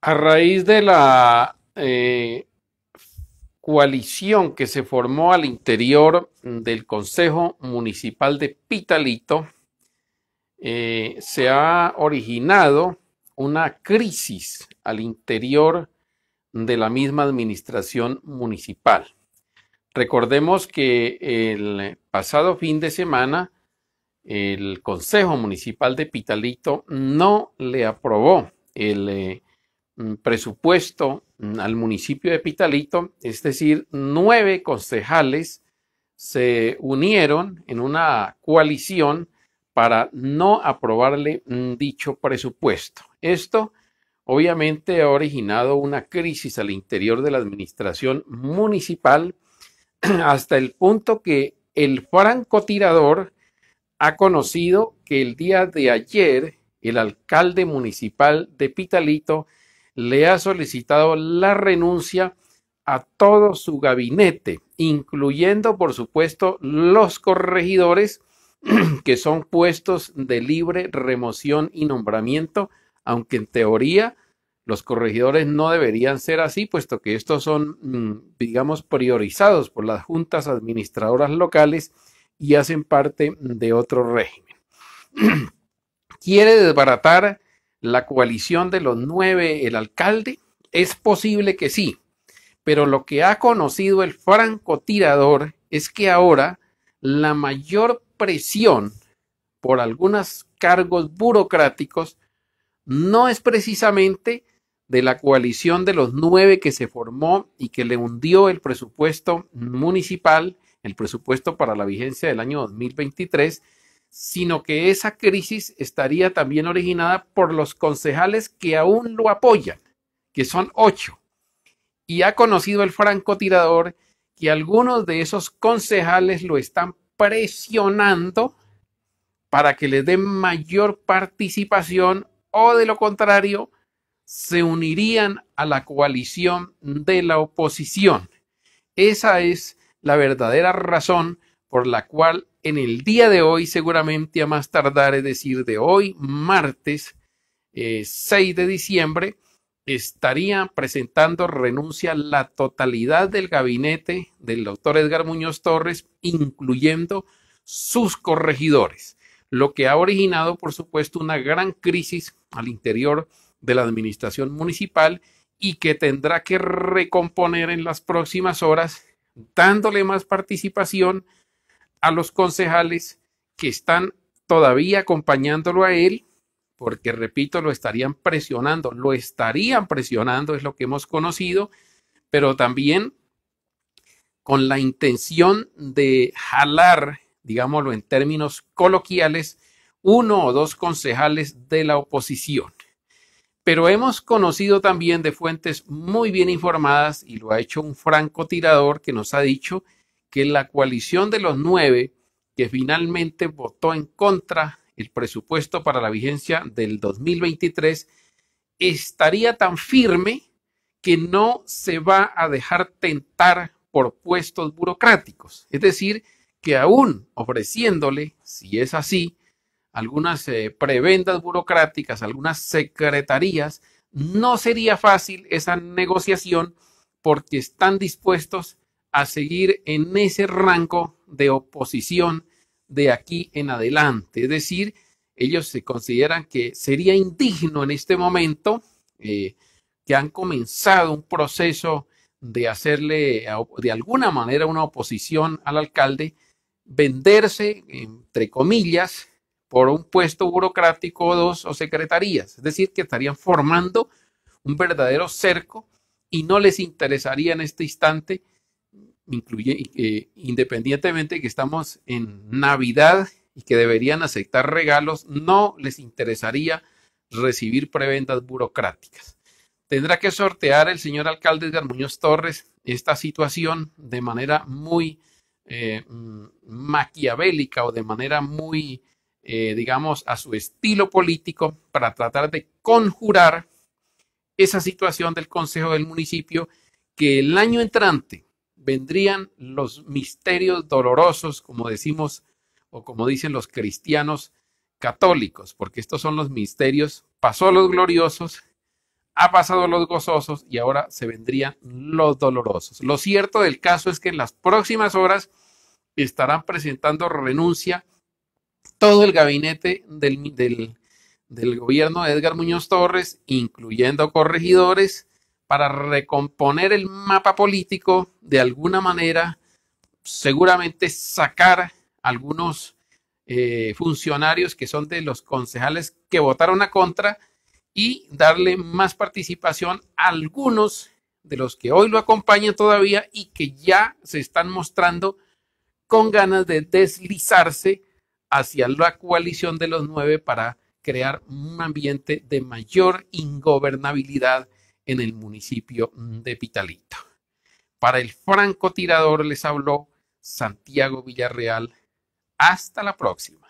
A raíz de la eh, coalición que se formó al interior del Consejo Municipal de Pitalito, eh, se ha originado una crisis al interior de la misma administración municipal. Recordemos que el pasado fin de semana el Consejo Municipal de Pitalito no le aprobó el eh, Mm, presupuesto mm, al municipio de Pitalito, es decir, nueve concejales se unieron en una coalición para no aprobarle dicho presupuesto. Esto obviamente ha originado una crisis al interior de la administración municipal hasta el punto que el francotirador ha conocido que el día de ayer el alcalde municipal de Pitalito le ha solicitado la renuncia a todo su gabinete, incluyendo, por supuesto, los corregidores, que son puestos de libre remoción y nombramiento, aunque en teoría los corregidores no deberían ser así, puesto que estos son, mm, digamos, priorizados por las juntas administradoras locales y hacen parte de otro régimen. Quiere desbaratar la coalición de los nueve el alcalde? Es posible que sí, pero lo que ha conocido el francotirador es que ahora la mayor presión por algunos cargos burocráticos no es precisamente de la coalición de los nueve que se formó y que le hundió el presupuesto municipal, el presupuesto para la vigencia del año 2023, sino que esa crisis estaría también originada por los concejales que aún lo apoyan, que son ocho. Y ha conocido el francotirador que algunos de esos concejales lo están presionando para que le den mayor participación o de lo contrario se unirían a la coalición de la oposición. Esa es la verdadera razón por la cual en el día de hoy, seguramente a más tardar, es decir, de hoy, martes 6 eh, de diciembre, estaría presentando renuncia la totalidad del gabinete del doctor Edgar Muñoz Torres, incluyendo sus corregidores, lo que ha originado, por supuesto, una gran crisis al interior de la administración municipal y que tendrá que recomponer en las próximas horas, dándole más participación a los concejales que están todavía acompañándolo a él, porque repito, lo estarían presionando, lo estarían presionando, es lo que hemos conocido, pero también con la intención de jalar, digámoslo en términos coloquiales, uno o dos concejales de la oposición. Pero hemos conocido también de fuentes muy bien informadas, y lo ha hecho un francotirador que nos ha dicho, que la coalición de los nueve que finalmente votó en contra el presupuesto para la vigencia del 2023 estaría tan firme que no se va a dejar tentar por puestos burocráticos. Es decir, que aún ofreciéndole, si es así, algunas eh, prebendas burocráticas, algunas secretarías, no sería fácil esa negociación porque están dispuestos a seguir en ese rango de oposición de aquí en adelante. Es decir, ellos se consideran que sería indigno en este momento eh, que han comenzado un proceso de hacerle de alguna manera una oposición al alcalde, venderse, entre comillas, por un puesto burocrático o dos o secretarías. Es decir, que estarían formando un verdadero cerco y no les interesaría en este instante independientemente de que estamos en Navidad y que deberían aceptar regalos, no les interesaría recibir preventas burocráticas. Tendrá que sortear el señor alcalde de Muñoz Torres esta situación de manera muy eh, mm, maquiavélica o de manera muy, eh, digamos, a su estilo político para tratar de conjurar esa situación del Consejo del Municipio que el año entrante vendrían los misterios dolorosos, como decimos o como dicen los cristianos católicos, porque estos son los misterios, pasó los gloriosos, ha pasado los gozosos y ahora se vendrían los dolorosos. Lo cierto del caso es que en las próximas horas estarán presentando renuncia todo el gabinete del, gobierno de Edgar Muñoz Torres, incluyendo corregidores, para recomponer el mapa político de alguna manera, seguramente sacar algunos eh, funcionarios que son de los concejales que votaron a contra y darle más participación a algunos de los que hoy lo acompañan todavía y que ya se están mostrando con ganas de deslizarse hacia la coalición de los nueve para crear un ambiente de mayor ingobernabilidad en el municipio de Pitalito. Para el francotirador les habló Santiago Villarreal. Hasta la próxima.